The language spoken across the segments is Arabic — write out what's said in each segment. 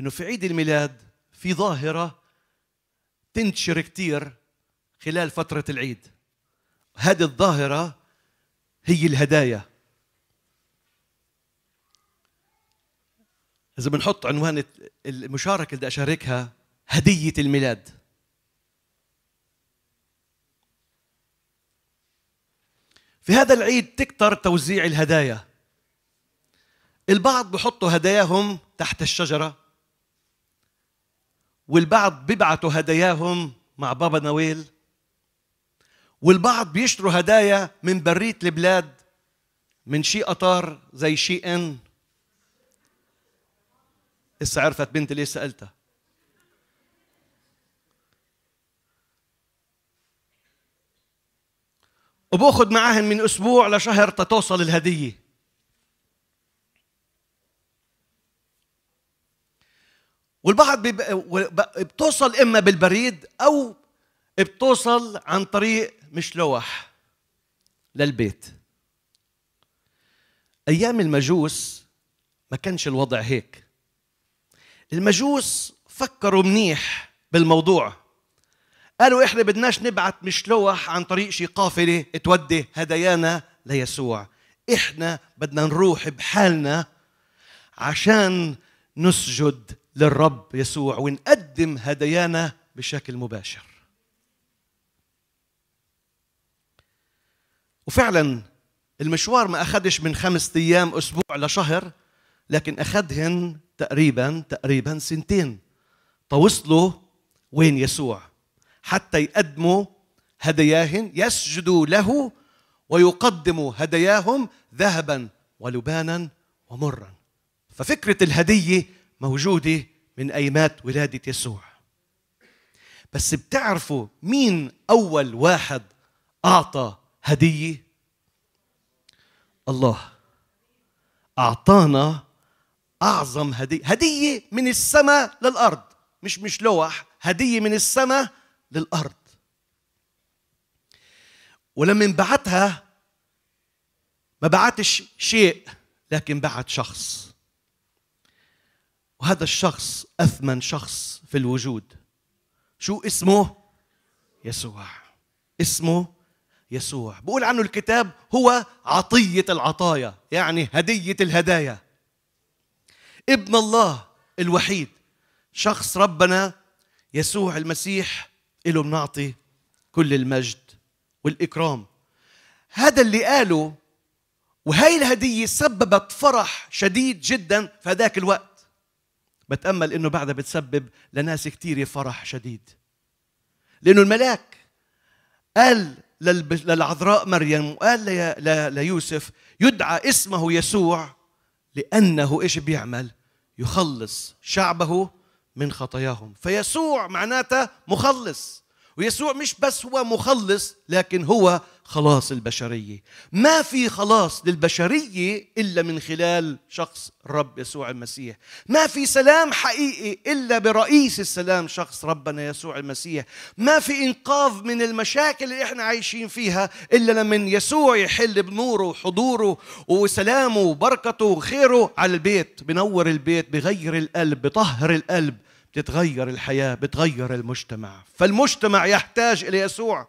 انه في عيد الميلاد في ظاهره تنتشر كثير خلال فتره العيد هذه الظاهره هي الهدايا اذا بنحط عنوان المشاركه اللي بدي اشاركها هديه الميلاد في هذا العيد تكثر توزيع الهدايا البعض بحطوا هداياهم تحت الشجره والبعض بيبعتوا هداياهم مع بابا نويل والبعض بيشتروا هدايا من برية البلاد من شي قطار زي شي ان لسه عرفت بنتي ليه سألتها وباخذ معاهم من اسبوع لشهر تتوصل الهديه والبعض بتوصل اما بالبريد او بتوصل عن طريق مش لوح للبيت ايام المجوس ما كانش الوضع هيك المجوس فكروا منيح بالموضوع قالوا احنا بدناش نبعث مش لوح عن طريق شي قافله تودي هدايانا ليسوع احنا بدنا نروح بحالنا عشان نسجد للرب يسوع ونقدم هدايانا بشكل مباشر وفعلا المشوار ما أخدش من خمسة أيام أسبوع لشهر لكن أخدهن تقريبا تقريبا سنتين توصلوا وين يسوع حتى يقدموا هداياهن يسجدوا له ويقدموا هداياهم ذهبا ولبانا ومرا ففكرة الهدية موجودة من أيمات ولادة يسوع بس بتعرفوا مين أول واحد أعطى هدية الله أعطانا أعظم هدية هدية من السماء للأرض مش مش لوح هدية من السماء للأرض ولما انبعتها ما بعتش شيء لكن بعت شخص وهذا الشخص أثمن شخص في الوجود شو اسمه؟ يسوع اسمه يسوع بقول عنه الكتاب هو عطية العطايا يعني هدية الهدايا ابن الله الوحيد شخص ربنا يسوع المسيح له بنعطي كل المجد والإكرام هذا اللي قاله وهي الهدية سببت فرح شديد جدا في هذاك الوقت بتأمل إنه بعدها بتسبب لناس كثير فرح شديد لأنه الملاك قال للعذراء مريم وقال ليوسف يدعى اسمه يسوع لأنه إيش بيعمل يخلص شعبه من خطاياهم فيسوع معناته مخلص ويسوع مش بس هو مخلص لكن هو خلاص البشريه ما في خلاص للبشريه الا من خلال شخص رب يسوع المسيح ما في سلام حقيقي الا برئيس السلام شخص ربنا يسوع المسيح ما في انقاذ من المشاكل اللي احنا عايشين فيها الا لما يسوع يحل بنوره وحضوره وسلامه وبركته وخيره على البيت بنور البيت بغير القلب بطهر القلب بتتغير الحياة بتغير المجتمع فالمجتمع يحتاج إلى يسوع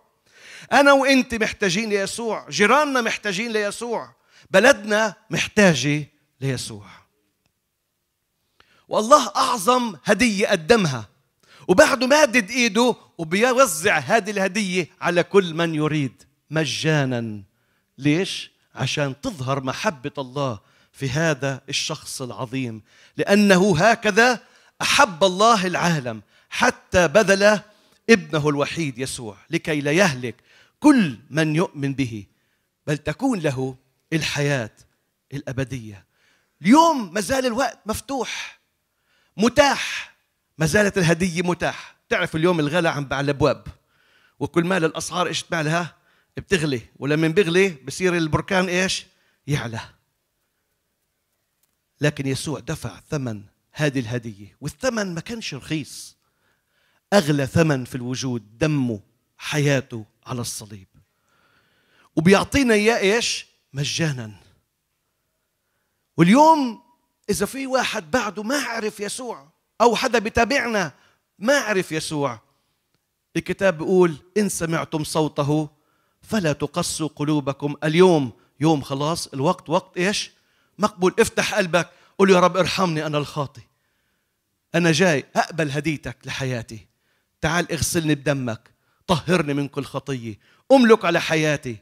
أنا وإنت محتاجين ليسوع جيراننا محتاجين ليسوع بلدنا محتاجة ليسوع والله أعظم هدية قدمها وبعده مادد إيده وبيوزع هذه الهدية على كل من يريد مجانا ليش؟ عشان تظهر محبة الله في هذا الشخص العظيم لأنه هكذا احب الله العالم حتى بذل ابنه الوحيد يسوع لكي لا يهلك كل من يؤمن به بل تكون له الحياه الابديه اليوم ما زال الوقت مفتوح متاح ما زالت الهديه متاح تعرف اليوم الغلا عم على الابواب وكل ما الاسعار ايش لها بتغلي ولما بيغلي بصير البركان ايش يعلى لكن يسوع دفع ثمن هذه الهدية والثمن ما كانش رخيص أغلى ثمن في الوجود دمه حياته على الصليب وبيعطينا إياه إيش مجانا واليوم إذا في واحد بعده ما عرف يسوع أو حدا بيتابعنا ما عرف يسوع الكتاب بيقول إن سمعتم صوته فلا تقسوا قلوبكم اليوم يوم خلاص الوقت وقت إيش مقبول افتح قلبك قول يا رب ارحمني أنا الخاطي أنا جاي أقبل هديتك لحياتي تعال اغسلني بدمك طهرني من كل خطية أملك على حياتي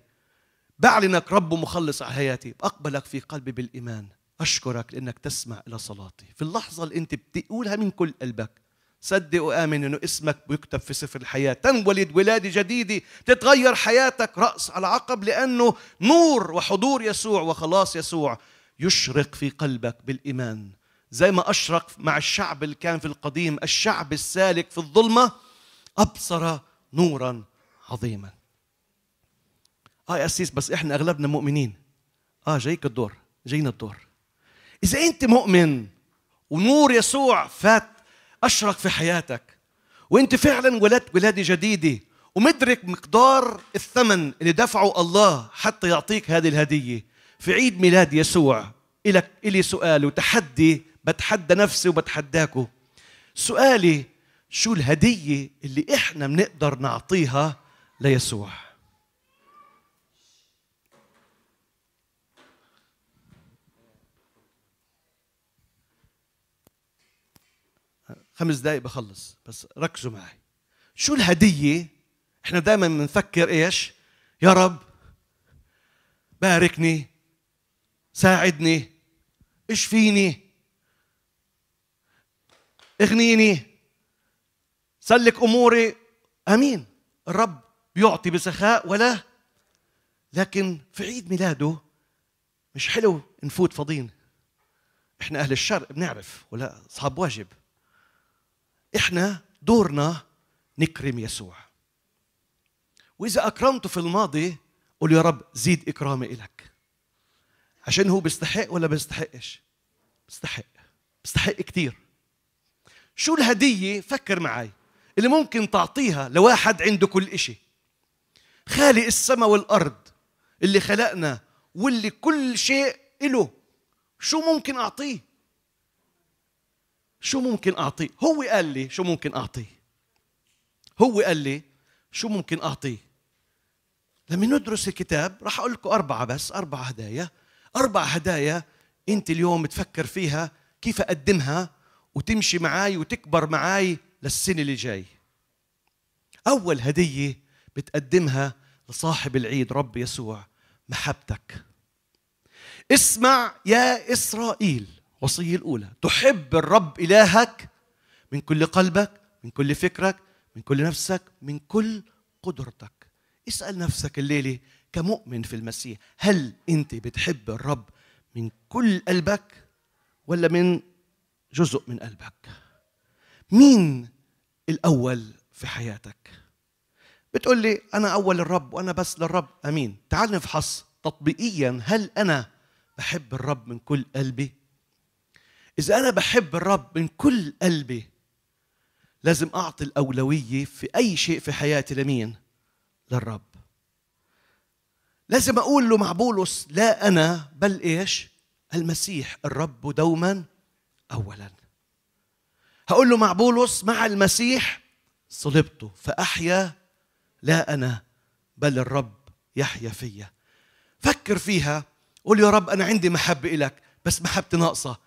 بعلنك رب مخلص على حياتي أقبلك في قلبي بالإيمان أشكرك لأنك تسمع إلى صلاتي في اللحظة اللي أنت بتقولها من كل قلبك صدق وآمن أنه اسمك بيكتب في سفر الحياة تنولد ولادة جديدة تتغير حياتك رأس على عقب لأنه نور وحضور يسوع وخلاص يسوع يشرق في قلبك بالإيمان زي ما أشرق مع الشعب اللي كان في القديم الشعب السالك في الظلمة أبصر نورا عظيما آه يا أسيس بس إحنا أغلبنا مؤمنين آه جايك الدور جاينا الدور إذا أنت مؤمن ونور يسوع فات أشرق في حياتك وأنت فعلا ولدت ولادة جديدة ومدرك مقدار الثمن اللي دفعه الله حتى يعطيك هذه الهدية في عيد ميلاد يسوع إلك إلي سؤال وتحدي بتحدى نفسي وبتحداكم سؤالي شو الهدية اللي إحنا بنقدر نعطيها ليسوع خمس دقايق بخلص بس ركزوا معي شو الهدية احنا دائما بنفكر ايش يا رب باركني ساعدني اشفيني اغنيني سلك اموري امين الرب بيعطي بسخاء ولا لكن في عيد ميلاده مش حلو نفوت فاضيين احنا اهل الشرق بنعرف ولا اصحاب واجب احنا دورنا نكرم يسوع واذا اكرمته في الماضي قول يا رب زيد اكرامي الك عشان هو بيستحق ولا بيستحقش بيستحق بيستحق كثير شو الهدية فكر معي اللي ممكن تعطيها لواحد عنده كل إشي خالق السماء والأرض اللي خلقنا واللي كل شيء إله شو ممكن أعطيه شو ممكن أعطيه هو قال لي شو ممكن أعطيه هو قال لي شو ممكن أعطيه لما ندرس الكتاب راح أقول لكم أربعة بس أربع هدايا أربع هدايا أنت اليوم تفكر فيها كيف أقدمها وتمشي معاي وتكبر معاي للسنة اللي جاي أول هدية بتقدمها لصاحب العيد رب يسوع محبتك اسمع يا إسرائيل وصية الأولى تحب الرب إلهك من كل قلبك من كل فكرك من كل نفسك من كل قدرتك اسأل نفسك الليلة كمؤمن في المسيح هل أنت بتحب الرب من كل قلبك ولا من جزء من قلبك مين الأول في حياتك بتقول لي أنا أول الرب وأنا بس للرب أمين تعال نفحص تطبيقيا هل أنا بحب الرب من كل قلبي إذا أنا بحب الرب من كل قلبي لازم أعطي الأولوية في أي شيء في حياتي لمين للرب لازم أقول له مع بولس لا أنا بل إيش المسيح الرب دوما اولا هقول له مع بولس مع المسيح صلبته فاحيا لا انا بل الرب يحيا فيا فكر فيها قول يا رب انا عندي محبه الك بس محبتي ناقصه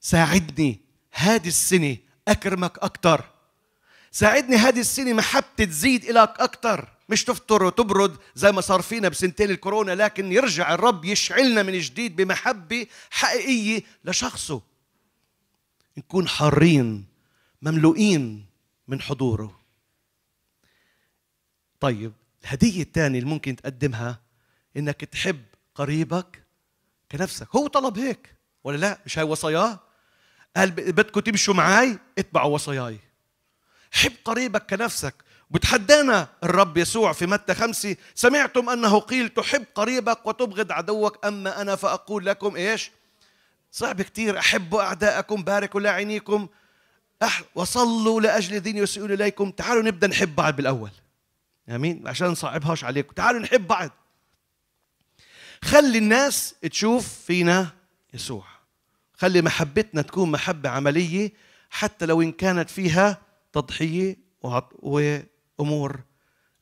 ساعدني هذه السنه اكرمك اكثر ساعدني هذه السنه محبتي تزيد الك اكثر مش تفطر وتبرد زي ما صار فينا بسنتين الكورونا لكن يرجع الرب يشعلنا من جديد بمحبه حقيقيه لشخصه نكون حارين مملوئين من حضوره طيب الهدية الثانية اللي ممكن تقدمها انك تحب قريبك كنفسك هو طلب هيك ولا لا مش هاي وصاياه قال بدكم تمشوا معي اتبعوا وصاياي حب قريبك كنفسك بتحدانا الرب يسوع في متى خمسة سمعتم أنه قيل تحب قريبك وتبغض عدوك أما أنا فأقول لكم إيش صعب كثير أحبوا اعدائكم باركوا لاعينيكم وصلوا لأجل الذين يسيئون إليكم تعالوا نبدأ نحب بعض بالأول أمين عشان نصعبهاش عليكم تعالوا نحب بعض خلي الناس تشوف فينا يسوع خلي محبتنا تكون محبة عملية حتى لو إن كانت فيها تضحية وأمور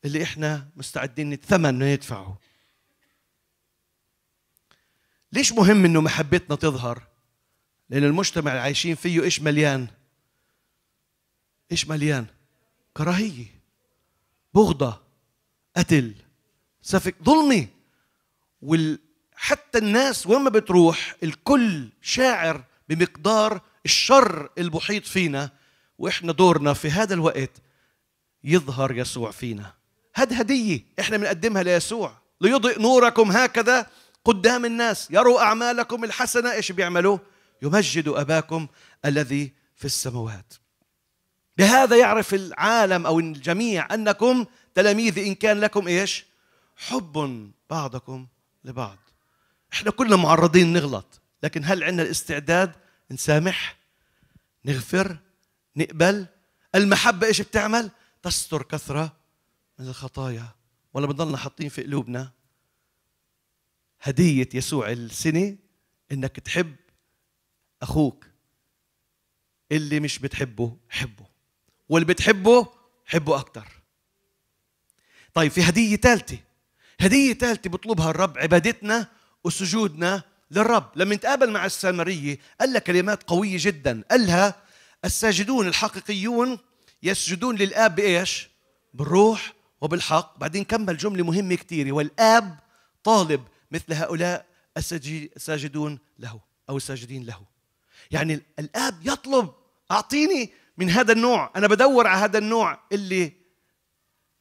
اللي إحنا مستعدين نتثمن ندفعه ليش مهم انه محبتنا تظهر لان المجتمع اللي عايشين فيه ايش مليان ايش مليان كراهيه بغضه قتل سفك ظلمي وال حتى الناس وين ما بتروح الكل شاعر بمقدار الشر المحيط فينا واحنا دورنا في هذا الوقت يظهر يسوع فينا هاد هديه احنا بنقدمها ليسوع ليضئ نوركم هكذا قدام الناس يروا أعمالكم الحسنة إيش بيعملوا يمجد أباكم الذي في السماوات بهذا يعرف العالم أو الجميع أنكم تلاميذ إن كان لكم إيش حب بعضكم لبعض إحنا كلنا معرضين نغلط لكن هل عندنا الاستعداد نسامح نغفر نقبل المحبة إيش بتعمل تستر كثرة من الخطايا ولا بنضلنا حاطين في قلوبنا هدية يسوع السنة إنك تحب أخوك اللي مش بتحبه حبه واللي بتحبه حبه أكتر طيب في هدية ثالثة هدية ثالثة بيطلبها الرب عبادتنا وسجودنا للرب لما نتقابل مع السامرية قال لها كلمات قوية جدا قال لها الساجدون الحقيقيون يسجدون للآب بإيش؟ بالروح وبالحق بعدين كمل جملة مهمة كثيرة والآب طالب مثل هؤلاء الساجدون له أو الساجدين له يعني الآب يطلب أعطيني من هذا النوع أنا بدور على هذا النوع اللي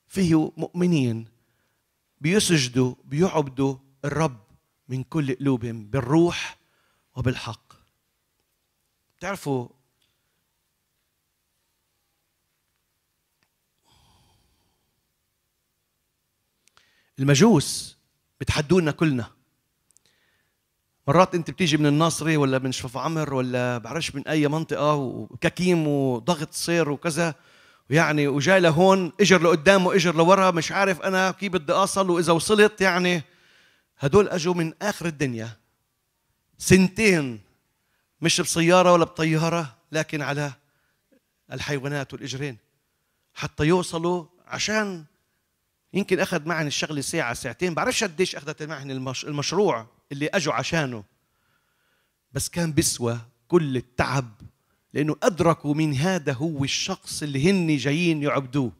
فيه مؤمنين بيسجدوا بيعبدوا الرب من كل قلوبهم بالروح وبالحق تعرفوا المجوس بتحدونا كلنا مرات انت بتيجي من الناصري ولا من شفا عمر ولا بعرفش من اي منطقه وككيم وضغط صير وكذا ويعني وجاي لهون اجر لقدام واجر لورا مش عارف انا كيف بدي اصل واذا وصلت يعني هدول اجوا من اخر الدنيا سنتين مش بسياره ولا بطياره لكن على الحيوانات والاجرين حتى يوصلوا عشان يمكن اخذ معن الشغله ساعه ساعتين بعرفش قديش اخذت معن المش... المشروع اللي اجوا عشانه بس كان بسوى كل التعب لانه ادركوا مين هذا هو الشخص اللي هن جايين يعبدوه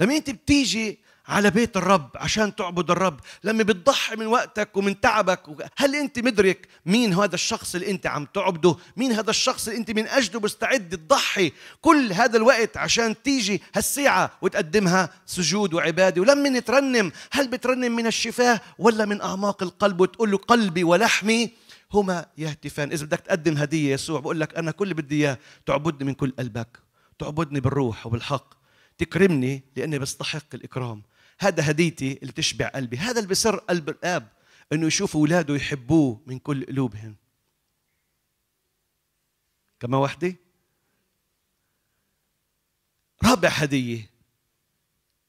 لما انت بتيجي على بيت الرب عشان تعبد الرب لما بتضحي من وقتك ومن تعبك هل انت مدرك مين هذا الشخص اللي انت عم تعبده مين هذا الشخص اللي انت من اجله مستعد تضحي كل هذا الوقت عشان تيجي هالساعة وتقدمها سجود وعبادة ولما ترنم هل بترنم من الشفاه ولا من اعماق القلب وتقول له قلبي ولحمي هما يهتفان اذا بدك تقدم هدية يسوع بقول لك انا كل اللي بدي اياه تعبدني من كل قلبك تعبدني بالروح وبالحق تكرمني لاني بستحق الاكرام هذا هديتي اللي تشبع قلبي هذا اللي بسر قلب الاب انه يشوف اولاده يحبوه من كل قلوبهم كما وحده رابع هديه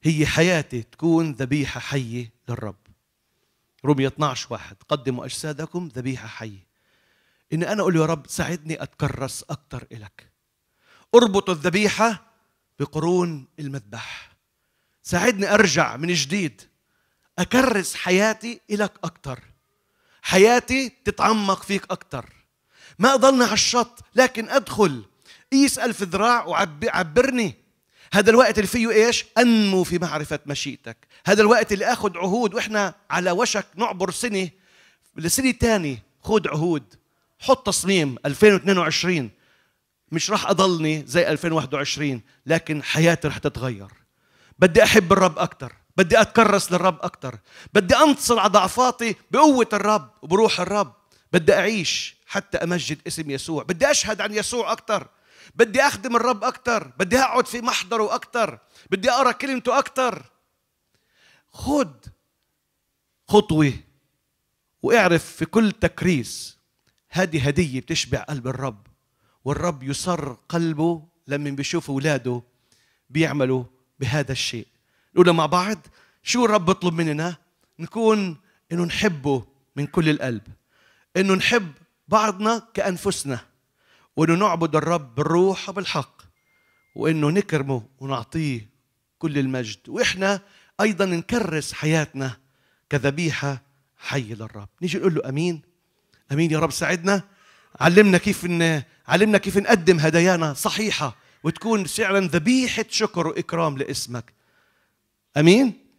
هي حياتي تكون ذبيحه حيه للرب رومية 12 واحد قدموا أجسادكم ذبيحة حية إن أنا أقول يا رب ساعدني أتكرس أكثر إلك اربطوا الذبيحة بقرون المذبح ساعدني أرجع من جديد أكرس حياتي إلك اكثر حياتي تتعمق فيك اكثر ما أضلني على الشط لكن أدخل قيس ألف ذراع وعبرني هذا الوقت اللي فيه إيش أنمو في معرفة مشيئتك هذا الوقت اللي أخذ عهود وإحنا على وشك نعبر سنة لسنة ثانيه خذ عهود حط تصميم 2022 مش راح أضلني زي 2021 لكن حياتي راح تتغير بدي أحب الرب أكثر بدي أتكرس للرب أكثر بدي أنتصر على ضعفاتي بقوة الرب وبروح الرب بدي أعيش حتى أمجد اسم يسوع بدي أشهد عن يسوع أكثر بدي أخدم الرب أكثر بدي أقعد في محضره أكثر بدي أقرأ كلمته أكثر خذ خطوة واعرف في كل تكريس هذه هدية بتشبع قلب الرب والرب يسر قلبه لما بيشوف أولاده بيعملوا بهذا الشيء نقول مع بعض شو الرب بيطلب مننا نكون انه نحبه من كل القلب انه نحب بعضنا كانفسنا وانه نعبد الرب بالروح وبالحق وانه نكرمه ونعطيه كل المجد واحنا ايضا نكرس حياتنا كذبيحه حيه للرب نيجي نقول له امين امين يا رب ساعدنا علمنا كيف ان علمنا كيف نقدم هدايانا صحيحه وتكون فعلا ذبيحة شكر وإكرام لاسمك أمين